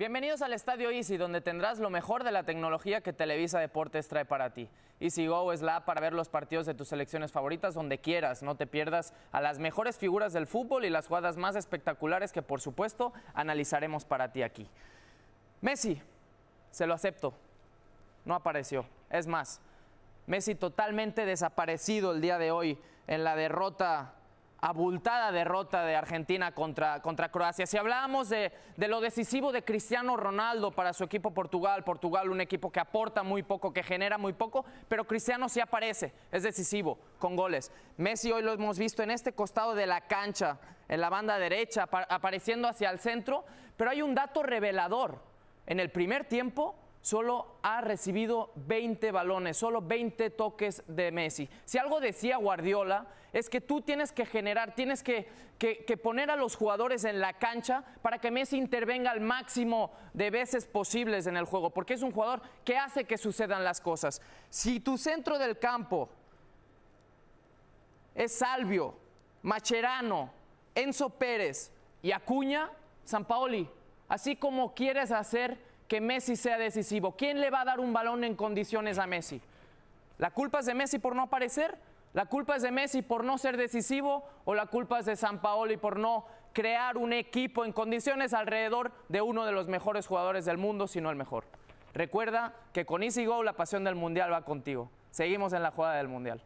Bienvenidos al Estadio Easy, donde tendrás lo mejor de la tecnología que Televisa Deportes trae para ti. Easy Go es la para ver los partidos de tus selecciones favoritas donde quieras. No te pierdas a las mejores figuras del fútbol y las jugadas más espectaculares que, por supuesto, analizaremos para ti aquí. Messi, se lo acepto, no apareció. Es más, Messi totalmente desaparecido el día de hoy en la derrota abultada derrota de Argentina contra, contra Croacia. Si hablábamos de, de, lo decisivo de Cristiano Ronaldo para su equipo Portugal, Portugal un equipo que aporta muy poco, que genera muy poco, pero Cristiano sí aparece, es decisivo, con goles. Messi hoy lo hemos visto en este costado de la cancha, en la banda derecha, apareciendo hacia el centro, pero hay un dato revelador. En el primer tiempo, solo ha recibido 20 balones, solo 20 toques de Messi. Si algo decía Guardiola, es que tú tienes que generar, tienes que, poner a los jugadores en la cancha para que Messi intervenga al máximo de veces posibles en el juego, porque es un jugador que hace que sucedan las cosas. Si tu centro del campo es Salvio, Macherano, Enzo Pérez y Acuña, San Paoli, así como quieres hacer que Messi sea decisivo? ¿Quién le va a dar un balón en condiciones a Messi? ¿La culpa es de Messi por no aparecer? ¿La culpa es de Messi por no ser decisivo? ¿O la culpa es de San Paolo y por no crear un equipo en condiciones alrededor de uno de los mejores jugadores del mundo, si no el mejor? Recuerda que con Easy Go la pasión del Mundial va contigo. Seguimos en la jugada del Mundial.